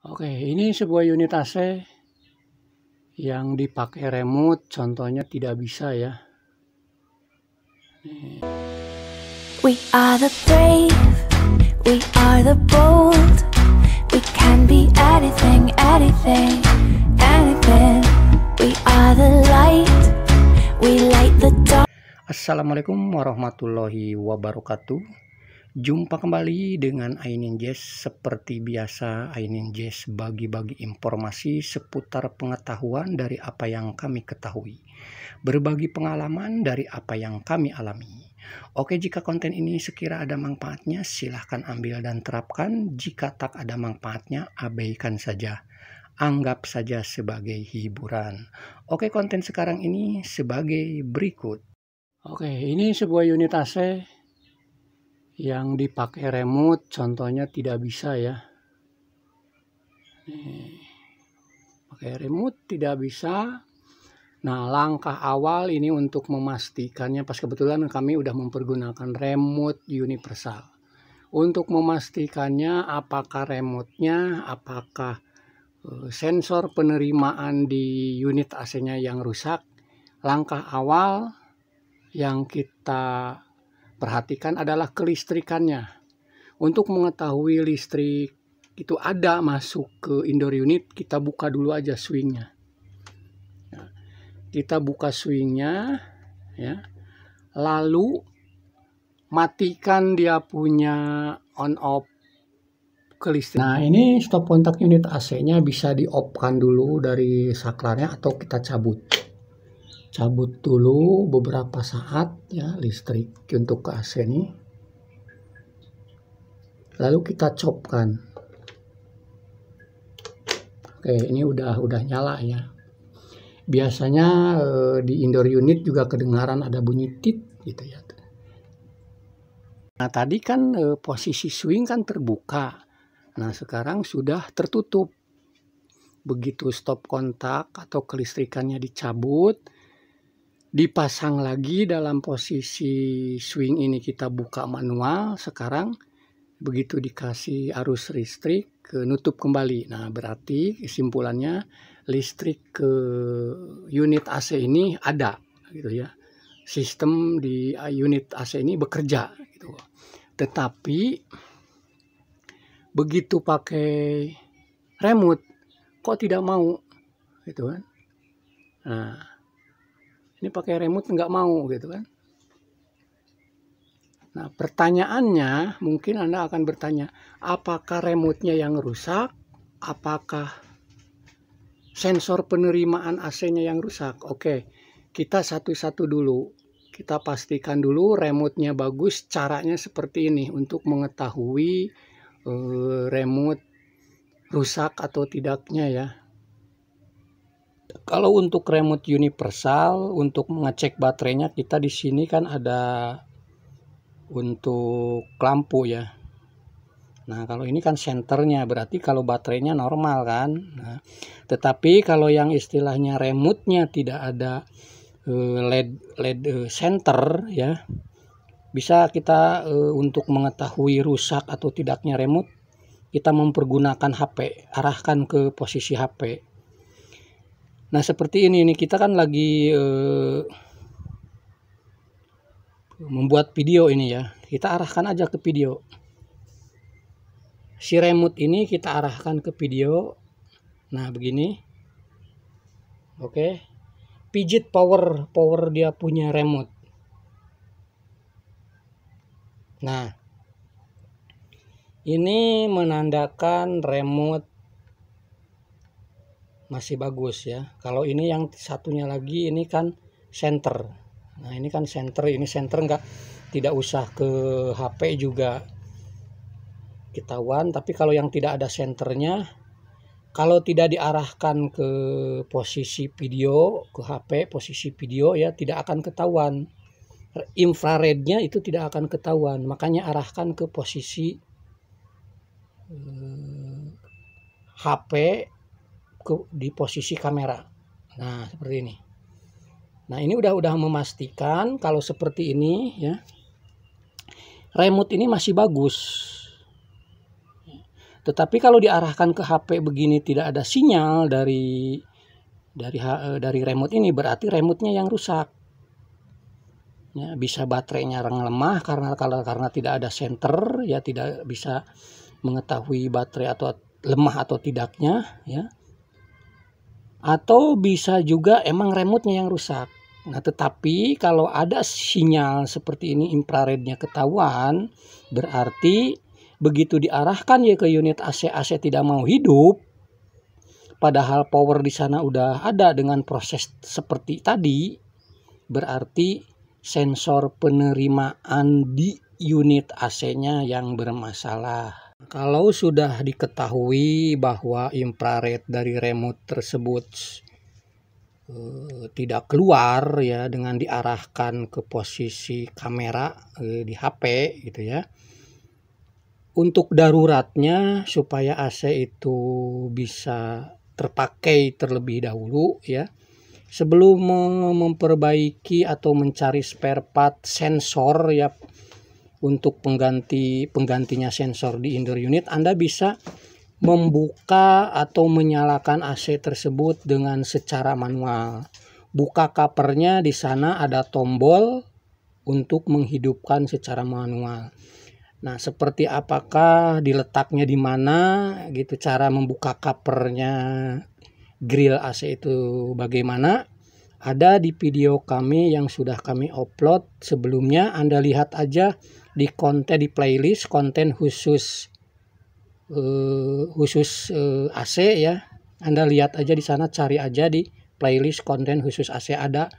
Oke, ini sebuah unit AC yang dipakai remote, contohnya tidak bisa ya. We are the brave, we are the bold, we can be anything, anything, anything. We are the light, we light the dark. Assalamualaikum warahmatullahi wabarakatuh. Jumpa kembali dengan Ainin Jazz seperti biasa Ainin Jazz bagi-bagi informasi seputar pengetahuan dari apa yang kami ketahui. Berbagi pengalaman dari apa yang kami alami. Oke jika konten ini sekira ada manfaatnya silahkan ambil dan terapkan. Jika tak ada manfaatnya abaikan saja. Anggap saja sebagai hiburan. Oke konten sekarang ini sebagai berikut. Oke ini sebuah unit AC yang dipakai remote contohnya tidak bisa ya pakai remote tidak bisa nah langkah awal ini untuk memastikannya pas kebetulan kami udah mempergunakan remote universal untuk memastikannya apakah remote apakah eh, sensor penerimaan di unit AC-nya yang rusak langkah awal yang kita perhatikan adalah kelistrikannya. Untuk mengetahui listrik itu ada masuk ke indoor unit, kita buka dulu aja swingnya. Ya. kita buka swingnya, ya. Lalu matikan dia punya on off kelistrikan. Nah ini stop kontak unit AC-nya bisa di off-kan dulu dari saklarnya atau kita cabut cabut dulu beberapa saat ya listrik untuk ke AC ini lalu kita copkan oke ini udah udah nyala ya biasanya eh, di indoor unit juga kedengaran ada bunyi tit gitu ya nah tadi kan eh, posisi swing kan terbuka nah sekarang sudah tertutup begitu stop kontak atau kelistrikannya dicabut dipasang lagi dalam posisi swing ini kita buka manual sekarang begitu dikasih arus listrik ke nutup kembali nah berarti kesimpulannya listrik ke unit AC ini ada gitu ya sistem di uh, unit AC ini bekerja gitu tetapi begitu pakai remote kok tidak mau gitu kan nah ini pakai remote nggak mau gitu kan nah pertanyaannya mungkin anda akan bertanya apakah remote-nya yang rusak apakah sensor penerimaan AC-nya yang rusak oke kita satu-satu dulu kita pastikan dulu remote-nya bagus caranya seperti ini untuk mengetahui eh, remote rusak atau tidaknya ya kalau untuk remote universal untuk mengecek baterainya kita di sini kan ada untuk lampu ya. Nah, kalau ini kan senternya berarti kalau baterainya normal kan. Nah, tetapi kalau yang istilahnya remote-nya tidak ada eh, LED LED center eh, ya. Bisa kita eh, untuk mengetahui rusak atau tidaknya remote kita mempergunakan HP, arahkan ke posisi HP. Nah seperti ini ini kita kan lagi eh, membuat video ini ya. Kita arahkan aja ke video. Si remote ini kita arahkan ke video. Nah begini. Oke. Okay. Pijit power power dia punya remote. Nah ini menandakan remote masih bagus ya kalau ini yang satunya lagi ini kan center nah ini kan center ini center enggak tidak usah ke HP juga ketahuan tapi kalau yang tidak ada centernya kalau tidak diarahkan ke posisi video ke HP posisi video ya tidak akan ketahuan infrarednya itu tidak akan ketahuan makanya arahkan ke posisi eh, HP ke, di posisi kamera. Nah, seperti ini. Nah, ini udah udah memastikan kalau seperti ini ya. Remote ini masih bagus. Tetapi kalau diarahkan ke HP begini tidak ada sinyal dari dari eh, dari remote ini berarti remote-nya yang rusak. Ya, bisa baterainya lemah karena karena karena tidak ada center ya tidak bisa mengetahui baterai atau lemah atau tidaknya ya atau bisa juga emang remotnya yang rusak. Nah, tetapi kalau ada sinyal seperti ini infrarednya ketahuan, berarti begitu diarahkan ya ke unit AC, AC tidak mau hidup. Padahal power di sana udah ada dengan proses seperti tadi, berarti sensor penerimaan di unit AC-nya yang bermasalah. Kalau sudah diketahui bahwa infrared dari remote tersebut eh, tidak keluar ya dengan diarahkan ke posisi kamera eh, di HP gitu ya. Untuk daruratnya supaya AC itu bisa terpakai terlebih dahulu ya. Sebelum memperbaiki atau mencari spare part sensor ya untuk pengganti penggantinya sensor di indoor unit Anda bisa membuka atau menyalakan AC tersebut dengan secara manual. Buka covernya di sana ada tombol untuk menghidupkan secara manual. Nah, seperti apakah diletaknya di mana gitu cara membuka covernya grill AC itu bagaimana? Ada di video kami yang sudah kami upload sebelumnya Anda lihat aja di konten di playlist konten khusus uh, khusus uh, eh, AC ya Anda lihat aja di sana cari aja di playlist konten khusus AC ada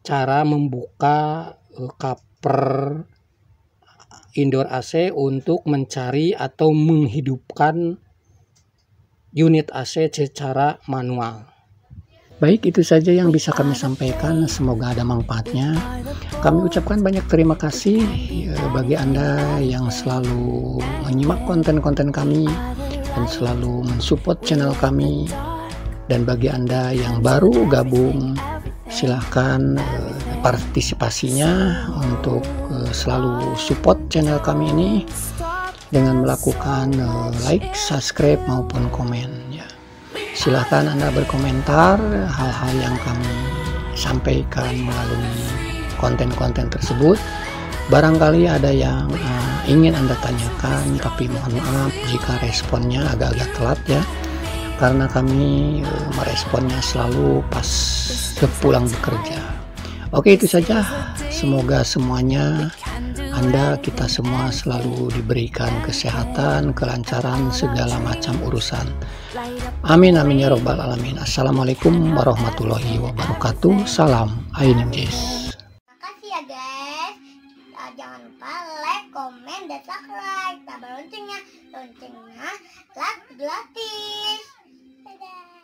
cara membuka uh, cover indoor AC untuk mencari atau menghidupkan unit AC secara manual Baik, itu saja yang bisa kami sampaikan. Semoga ada manfaatnya. Kami ucapkan banyak terima kasih eh, bagi Anda yang selalu menyimak konten-konten kami dan selalu mensupport channel kami. Dan bagi Anda yang baru gabung, silahkan eh, partisipasinya untuk eh, selalu support channel kami ini dengan melakukan like, subscribe, maupun komen silahkan Anda berkomentar hal-hal yang kami sampaikan melalui konten-konten tersebut. Barangkali ada yang uh, ingin Anda tanyakan, tapi mohon maaf jika responnya agak-agak telat ya, karena kami uh, meresponnya selalu pas sepulang bekerja. Oke, itu saja. Semoga semuanya anda kita semua selalu diberikan kesehatan, kelancaran, segala macam urusan. Amin amin ya robbal alamin. Assalamualaikum warahmatullahi wabarakatuh. Salam Ainun Jess. Ya, guys. Ah, jangan lupa like, dan subscribe. Tambah loncengnya, loncengnya gratis. Dadah.